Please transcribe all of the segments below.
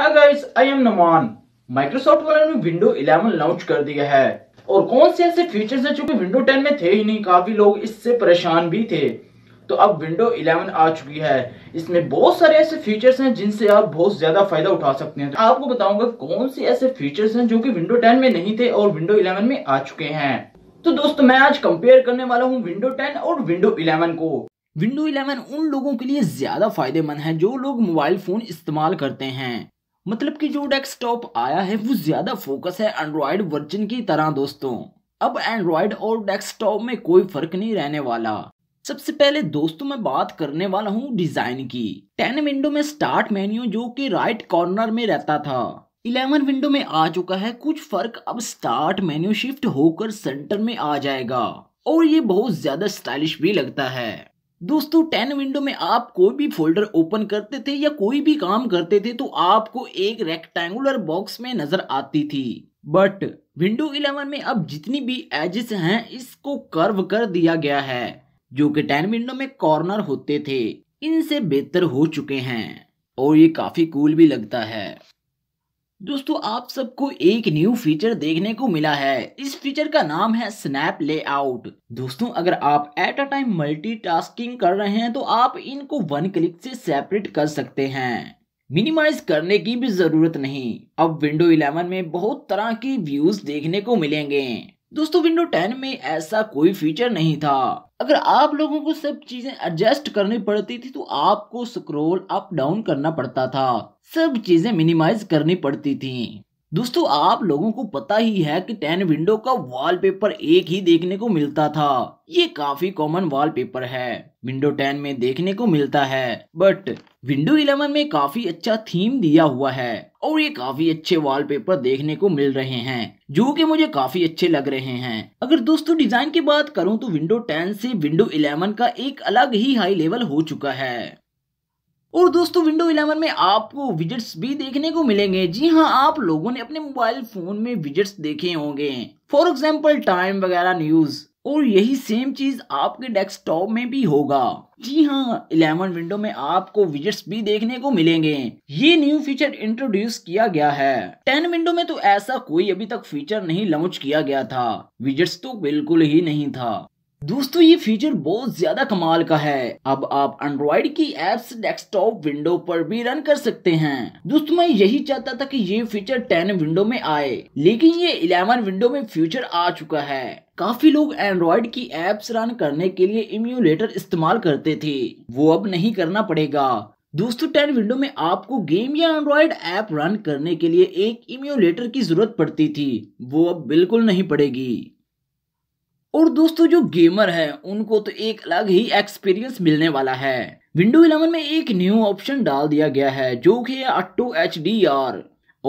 hi guys I am Naman Microsoft वालों ने window 11 launch कर दिया है और कौन से ऐसे फीचर्स है जो कि विंडो 10 में थे ही नहीं काफी लोग इससे परेशान भी थे तो अब विंडो 11 आ चुकी है इसमें बहुत सारे ऐसे फीचर्स हैं जिनसे आप बहुत ज्यादा फायदा उठा सकते हैं तो आपको बताऊंगा कौन से ऐसे फीचर्स हैं जो कि विंडो 10 में नहीं थे और विंडो 11 में आ चुके हैं तो दोस्तों मैं आज कंपेयर करने वाला हूँ विंडो 10 और विंडो 11 को विंडो 11 उन लोगों के लिए ज्यादा फायदेमंद है जो लोग मोबाइल फोन इस्तेमाल करते हैं मतलब कि जो डेस्कटॉप आया है वो ज़्यादा फोकस है एंड्रॉयड वर्जन की तरह दोस्तों अब एंड्रॉयड और डेस्कटॉप में कोई फर्क नहीं रहने वाला सबसे पहले दोस्तों मैं बात करने वाला हूँ डिजाइन की टेन विंडो में स्टार्ट मेन्यू जो कि राइट कॉर्नर में रहता था इलेवन विंडो में आ चुका है कुछ फर्क अब स्टार्ट मेन्यू शिफ्ट होकर सेंटर में आ जाएगा और ये बहुत ज्यादा स्टाइलिश भी लगता है दोस्तों टेन विंडो में आप कोई भी फोल्डर ओपन करते थे या कोई भी काम करते थे तो आपको एक रेक्टेंगुलर बॉक्स में नजर आती थी बट विंडो 11 में अब जितनी भी एजेस हैं इसको कर्व कर दिया गया है जो कि टेन विंडो में कॉर्नर होते थे इनसे बेहतर हो चुके हैं और ये काफी कूल भी लगता है दोस्तों आप सबको एक न्यू फीचर देखने को मिला है इस फीचर का नाम है स्नैप लेआउट दोस्तों अगर आप एट अ टाइम मल्टीटास्किंग कर रहे हैं तो आप इनको वन क्लिक से सेपरेट कर सकते हैं मिनिमाइज करने की भी जरूरत नहीं अब विंडो 11 में बहुत तरह की व्यूज देखने को मिलेंगे दोस्तों विंडो 10 में ऐसा कोई फीचर नहीं था अगर आप लोगों को सब चीजें एडजस्ट करनी पड़ती थी तो आपको स्क्रॉल अप डाउन करना पड़ता था सब चीजें मिनिमाइज करनी पड़ती थी दोस्तों आप लोगों को पता ही है कि टेन विंडो का वॉलपेपर एक ही देखने को मिलता था ये काफी कॉमन वॉलपेपर है विंडो टेन में देखने को मिलता है बट विंडो इलेवन में काफी अच्छा थीम दिया हुआ है और ये काफी अच्छे वॉलपेपर देखने को मिल रहे हैं जो कि मुझे काफी अच्छे लग रहे हैं अगर दोस्तों डिजाइन की बात करूं तो विंडो टेन से विंडो इलेवन का एक अलग ही हाई लेवल हो चुका है और दोस्तों विंडो 11 में आपको विजिट्स भी देखने को मिलेंगे जी हाँ आप लोगों ने अपने मोबाइल फोन में विजिट्स देखे होंगे फॉर एग्जाम्पल टाइम वगैरह न्यूज और यही सेम चीज आपके डेस्कटॉप में भी होगा जी हाँ इलेवन विंडो में आपको विजिट्स भी देखने को मिलेंगे ये न्यू फीचर इंट्रोड्यूस किया गया है टेन विंडो में तो ऐसा कोई अभी तक फीचर नहीं लॉन्च किया गया था विजिट्स तो बिल्कुल ही नहीं था दोस्तों ये फीचर बहुत ज्यादा कमाल का है अब आप एंड्रॉइड की एप्स डेस्कटॉप विंडो पर भी रन कर सकते हैं दोस्तों मैं यही चाहता था कि ये फीचर 10 विंडो में आए लेकिन ये 11 विंडो में फ्यूचर आ चुका है काफी लोग एंड्रॉयड की एप्स रन करने के लिए इम्यूलेटर इस्तेमाल करते थे वो अब नहीं करना पड़ेगा दोस्तों टेन विंडो में आपको गेम या एंड्रॉइड ऐप रन करने के लिए एक इम्यूलेटर की जरूरत पड़ती थी वो अब बिल्कुल नहीं पड़ेगी और दोस्तों जो गेमर है उनको तो एक अलग ही एक्सपीरियंस मिलने वाला है विंडो 11 में एक न्यू ऑप्शन डाल दिया गया है जो कि है अट्टो एच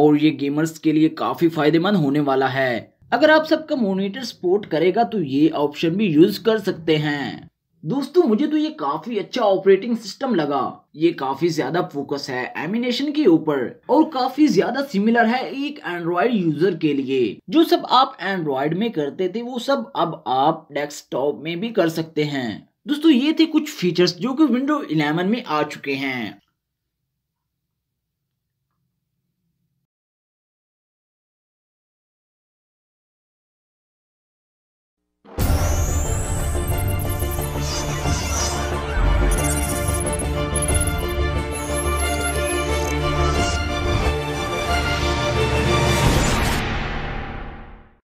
और ये गेमर्स के लिए काफी फायदेमंद होने वाला है अगर आप सबका मोनिटर सपोर्ट करेगा तो ये ऑप्शन भी यूज कर सकते हैं दोस्तों मुझे तो ये काफी अच्छा ऑपरेटिंग सिस्टम लगा ये काफी ज्यादा फोकस है एमिनेशन के ऊपर और काफी ज्यादा सिमिलर है एक एंड्रॉयड यूजर के लिए जो सब आप एंड्रॉइड में करते थे वो सब अब आप डेस्कटॉप में भी कर सकते हैं दोस्तों ये थे कुछ फीचर्स जो कि विंडो 11 में आ चुके हैं